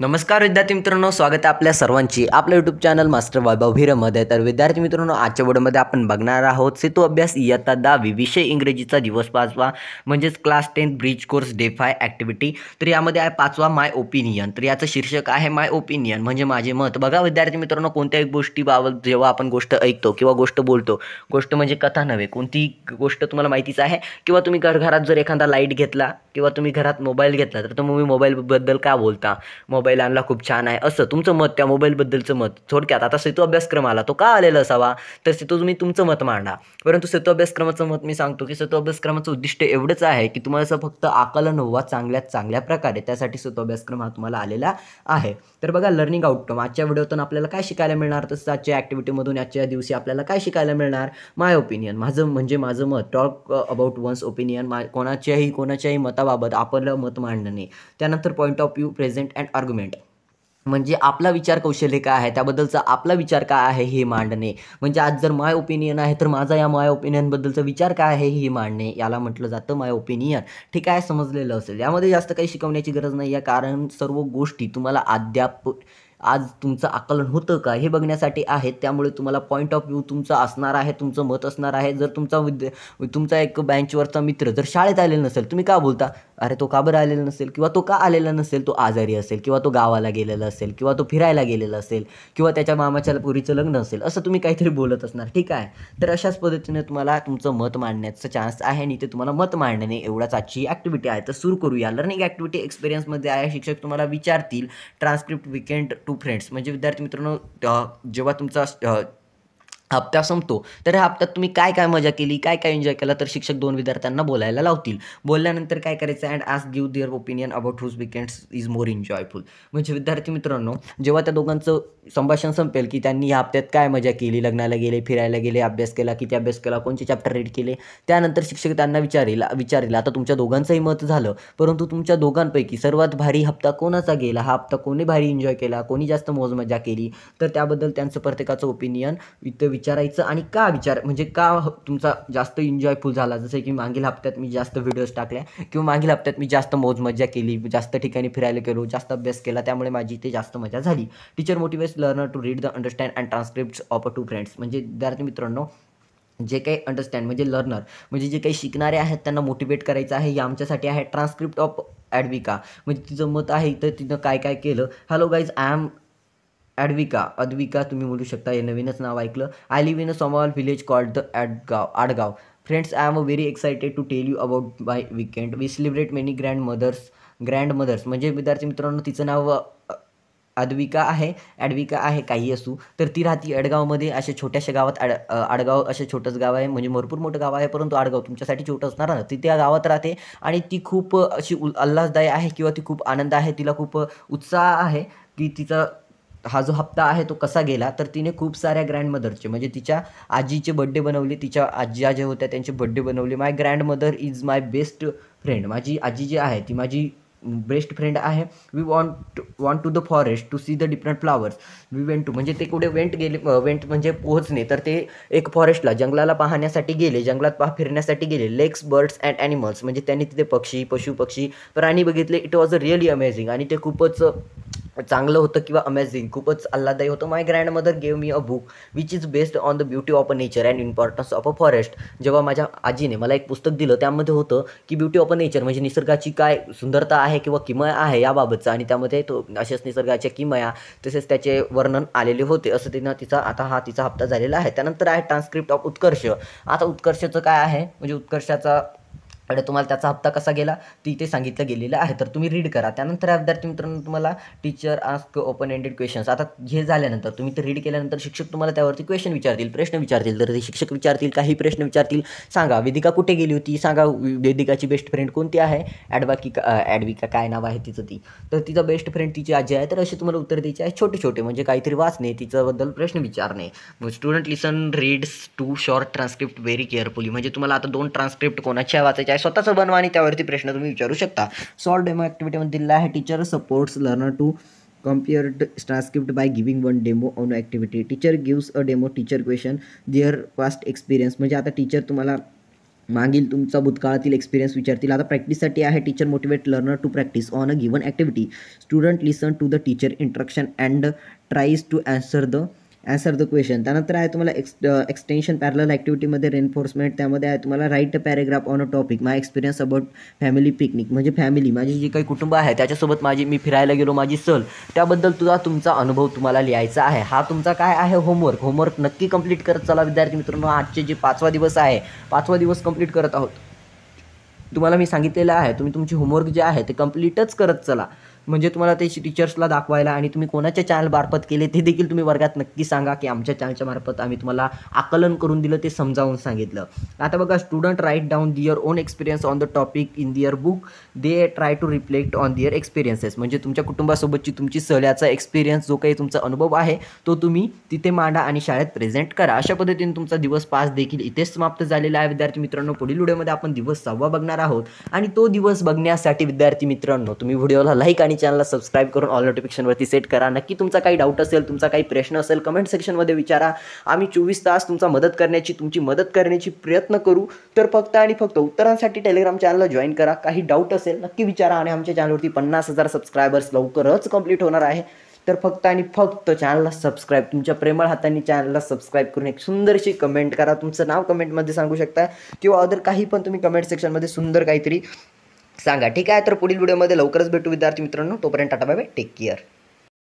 नमस्कार विद्यार्थी मित्रांनो स्वागत आहे आपल्या सर्वांची आपलं यूट्यूब चॅनल मास्टर वैभव भिरमध्ये तर विद्यार्थी मित्रांनो आजच्या वडमध्ये आपण बघणार आहोत सेतू अभ्यास इयत्ता दहावी विषय इंग्रजीचा दिवस पाचवा म्हणजेच class tenth bridge course day five activity तर यामध्ये आहे पाचवा माय ओपिनियन तर याचं शीर्षक आहे माय ओपिनियन म्हणजे माझे मत बघा विद्यार्थी मित्रांनो कोणत्याही गोष्टीबाबत जेव्हा आपण गोष्ट ऐकतो किंवा गोष्ट बोलतो गोष्ट म्हणजे कथा नव्हे कोणती गोष्ट तुम्हाला माहितीच आहे किंवा तुम्ही घर घरात जर एखादा लाईट घेतला किंवा तुम्ही घरात मोबाईल घेतला तर तुम्ही मोबाईलबद्दल का बोलता मोबाईल आणला खूप छान आहे असं तुमचं मत त्या मोबाईलबद्दलचं मत थोडक्यात आता सेतू अभ्यासक्रम आला तो का आलेला असावा तर सेतू तुम्ही तुमचं मत मांडा परंतु सेतू अभ्यासक्रमाचं मत मी सांगतो की सेतू अभ्यासक्रमाचं उद्दिष्ट एवढंच आहे की तुम्हाला असं फक्त आकलन व्हावा चांगल्यात चांगल्या प्रकारे त्यासाठी सेतू अभ्यासक्रम हा तुम्हाला आलेला आहे तर बघा लर्निंग आउटकम आजच्या व्हिडिओतून आपल्याला काय शिकायला मिळणार तसंच आजच्या ॲक्टिव्हिटीमधून आजच्या दिवशी आपल्याला काय शिकायला मिळणार माय ओपिनियन माझं म्हणजे माझं मत टॉक अबाउट वन्स ओपिनियन मा कोणाच्याही कोणाच्याही मताबाबत आपलं मत मांडणे त्यानंतर point of view present and argue argument म्हणजे आपला विचार कौशल्य काय आहे त्याबद्दलचा आपला विचार काय आहे हे मांडणे म्हणजे आज जर माय ओपिनियन आहे तर माझा या माय ओपिनियनबद्दलचा विचार काय आहे हे मांडणे याला म्हटलं जातं माय ओपिनियन ठीक आहे समजलेलं असेल यामध्ये जास्त काही शिकवण्याची गरज नाही आहे कारण सर्व गोष्टी तुम्हाला अद्याप आज तुमचं आकलन होतं का हे बघण्यासाठी आहे त्यामुळे तुम्हाला पॉईंट ऑफ व्ह्यू तुमचा असणार आहे तुमचं मत असणार आहे जर तुमचा विद्या तुमचा एक बँचवरचा मित्र जर शाळेत आलेला नसेल तुम्ही का बोलता अरे तो का बरं आलेला नसेल किंवा तो का आलेला नसेल तो आजारी असेल किंवा तो गावाला गेलेला असेल किंवा तो फिरायला गेलेला असेल किंवा त्याच्या मामाच्या पुरीचं लग्न असेल असं तुम्ही काहीतरी बोलत असणार ठीक आहे तर अशाच पद्धतीने तुम्हाला तुमचं मत मांडण्याचा चान्स आहे आणि ते तुम्हाला मत मांडणे एवढाच आजची ॲक्टिव्हिटी आहे तर सुरू करूया लर्निंग ॲक्टिव्हिटी एक्सपिरियन्समध्ये आहे शिक्षक तुम्हाला विचारतील ट्रान्सक्रिप्ट विकेंड टू फ्रेंड्स म्हणजे विद्यार्थी मित्रांनो जेव्हा तुमचा हप्ता संपतो तर ह्या हप्त्यात तुम्ही काय काय मजा केली काय काय एन्जॉय केला तर शिक्षक दोन विद्यार्थ्यांना बोलायला लावतील बोलल्यानंतर काय करायचं अँड आज give their opinion about whose weekends is more enjoyful म्हणजे विद्यार्थी मित्रांनो जेव्हा त्या दोघांचं संभाषण संपेल की त्यांनी ह्या हप्त्यात काय मजा केली लग्नाला गेले फिरायला गेले अभ्यास केला किती अभ्यास केला कोणते चॅप्टर रीड केले त्यानंतर शिक्षक त्यांना विचारेल विचारेल आता तुमच्या दोघांचंही मत झालं परंतु तुमच्या दोघांपैकी सर्वात भारी हप्ता कोणाचा गेला हा हप्ता कोणी भारी एन्जॉय केला कोणी जास्त मोज मजा केली तर त्याबद्दल त्यांचं प्रत्येकाचं ओपिनियन इथं विचारायचं आणि का विचार म्हणजे का तुमचा जास्त एन्जॉयफुल झाला जसं की मागील हप्त्यात मी जास्त व्हिडिओज टाकल्या किंवा मागील हप्त्यात मी जास्त मजा केली जास्त ठिकाणी फिरायला गेलो जास्त अभ्यास केला त्यामुळे माझी इथे जास्त मजा झाली teacher motivates learner to read the understand and transcript of two friends म्हणजे विद्यार्थी मित्रांनो जे काही अंडरस्टँड म्हणजे लर्नर म्हणजे जे काही शिकणारे आहेत त्यांना मोटिवेट करायचं आहे हे आमच्यासाठी आहे ट्रान्सक्रिप्ट ऑफ ॲडविका म्हणजे तिचं मत आहे तर तिनं काय काय केलं hello guys I am Advika Advika तुम्ही बोलू शकता हे नवीनच नाव ऐकलं I live in a small village called the Adgaon Adgaon friends I am a very excited to tell you about by weekend we celebrate many grandmothers grandmothers म्हणजे विद्यार्थी मित्रांनो तिचं नाव अद्विका आहे ॲडविका आहे काही असू तर ती राहती अडगावमध्ये अशा छोट्याशा गावात आड आडगाव असे छोटंच गाव आहे म्हणजे भरपूर मोठं गाव आहे परंतु आडगाव तुमच्यासाठी छोटं असणार ना ती त्या गावात राहते आणि ती खूप अशी उल्हासदायी आहे किंवा ती खूप आनंद आहे तिला खूप उत्साह आहे की तिचा हा जो हप्ता आहे तो कसा गेला तर तिने खूप साऱ्या ग्रँडमदरचे म्हणजे तिच्या आजीचे बड्डे बनवले तिच्या आजी ज्या होत्या त्यांचे बड्डे बनवले my grandmother is my best friend माझी आजी जी आहे ती माझी बेस्ट फ्रेंड आहे we want want to the forest to see the different flowers we went to म्हणजे ते कुठे वेंट गेले वेंट म्हणजे पोहोचणे तर ते एक फॉरेस्टला जंगलाला पाहण्यासाठी गेले जंगलात पहा फिरण्यासाठी गेले लेक्स बर्ड्स अँड ॲनिमल्स म्हणजे त्यांनी तिथे पक्षी पशुपक्षी प्राणी बघितले it was a really amazing आणि ते खूपच चांगलं होतं किंवा अमेझिंग खूपच आल्हादायी होतं my grandmother gave me a book which is based on the beauty of a nature and importance of a forest जेव्हा माझ्या आजीने मला एक पुस्तक दिलं त्यामध्ये होतं की ब्युटी ऑफ अ नेचर म्हणजे निसर्गाची काय सुंदरता आहे किंवा किमया आहे याबाबतचं आणि त्यामध्ये तो अशाच निसर्गाच्या किमया तसेच त्याचे वर्णन आलेले होते असं तिनं तिचा आता हा तिचा हप्ता झालेला आहे त्यानंतर आहे ट्रान्सक्रिप्ट ऑफ उत्कर्ष आता उत्कर्षाचं काय आहे म्हणजे उत्कर्षाचा आणि तुम्हाला त्याचा हप्ता कसा गेला ती इथे सांगितलं गेलेलं आहे तर तुम्ही रीड करा त्यानंतर विद्यार्थी मित्रांनो तुम्हाला teacher ask open ended questions आता हे झाल्यानंतर तुम्ही ते रीड केल्यानंतर शिक्षक तुम्हाला त्यावरती क्वेश्चन विचारतील प्रश्न विचारतील तर ते शिक्षक विचारतील काही प्रश्न विचारतील सांगा वेदिका कुठे गेली होती सांगा वेदिकाची बेस्ट फ्रेंड कोणती आहे ॲडवाकी का ॲडविका काय नाव आहे तिचं ती तर तिचा बेस्ट फ्रेंड तिची आजी आहे तर असे तुम्हाला उत्तर द्यायचे आहे छोटे छोटे म्हणजे काहीतरी वाचणे तिच्याबद्दल प्रश्न विचारणे student listen reads two short transcript very carefully म्हणजे तुम्हाला आता दोन ट्रान्स्क्रिप्ट कोणाच्या वाचायच्या काय स्वतःचं बनवा आणि त्यावरती प्रश्न तुम्ही विचारू शकता सॉल्व डेमो ॲक्टिव्हिटीमध्ये दिला आहे teacher supports learner to compare transcript by giving one demo on activity teacher gives a demo teacher question their past experience म्हणजे आता टीचर तुम्हाला मागील तुमचा भूतकाळातील एक्सपिरियन्स विचारतील आता प्रॅक्टिससाठी आहे teacher motivate learner to practice on a given activity student listen to the teacher instruction and tries to answer the answer the question त्यानंतर आहे तुम्हाला एक्स एक्सटेन्शन पॅरल ॲक्टिव्हिटीमध्ये रेनफोर्समेंट त्यामध्ये आहे तुम्हाला write paragraph on a topic my experience about family picnic म्हणजे family माझी जी काही कुटुंब आहे त्याच्यासोबत माझी मी फिरायला गेलो माझी सल त्याबद्दल तुझा तुमचा अनुभव तुम्हाला लिहायचा आहे हा तुमचा काय आहे होमवर्क होमवर्क नक्की कम्प्लीट करत चला विद्यार्थी मित्रांनो आजचे जे पाचवा दिवस आहे पाचवा दिवस कंप्लीट करत आहोत तुम्हाला मी सांगितलेलं आहे तुम्ही तुमचे होमवर्क जे आहे ते कम्प्लीटच करत चला म्हणजे तुम्हाला ते टीचर्सला दाखवायला आणि तुम्ही कोणाच्या मार्फत केले ते देखील तुम्ही वर्गात नक्की सांगा की आमच्या चॅनलच्या मार्फत आम्ही तुम्हाला आकलन करून दिलं ते समजावून सांगितलं आता बघा student write down their own experience on the topic in their book they try to reflect on their experiences म्हणजे तुमच्या कुटुंबासोबतची तुमची सहल्याचा एक्सपिरियन्स जो काही तुमचा अनुभव आहे तो तुम्ही तिथे मांडा आणि शाळेत प्रेझेंट करा अशा पद्धतीने तुमचा दिवस पास देखील इथेच समाप्त झालेला आहे विद्यार्थी मित्रांनो पुढील व्हिडिओमध्ये आपण दिवस सव्वा बघणार आहोत आणि तो दिवस बघण्यासाठी विद्यार्थी मित्रांनो तुम्ही व्हिडिओला लाईक आणि आणि चॅनलला सबस्क्राईब करून ऑल नोटिफिकेशनवरती सेट करा नक्की तुमचा काही डाऊट असेल तुमचा काही प्रश्न असेल कमेंट सेक्शनमध्ये विचारा आम्ही चोवीस तास तुमचा मदत करण्याची तुमची मदत करण्याची प्रयत्न करू तर फक्त आणि फक्त उत्तरांसाठी टेलिग्राम चॅनलला जॉईन करा काही डाऊट असेल नक्की विचारा आणि आमच्या चॅनलवरती पन्नास हजार सबस्क्रायबर्स लवकरच कंप्लीट होणार आहे तर फक्त आणि फक्त चॅनलला सबस्क्राईब तुमच्या प्रेमळ हातांनी चॅनलला सबस्क्राईब करून एक सुंदरशी कमेंट करा तुमचं नाव कमेंटमध्ये सांगू शकता किंवा अदर काही पण तुम्ही कमेंट सेक्शनमध्ये सुंदर काहीतरी सांगा ठीक आहे तर पुढील व्हिडिओमध्ये लवकरच भेटू विद्यार्थी मित्रांनो तोपर्यंत टाटा बाय टेक केअर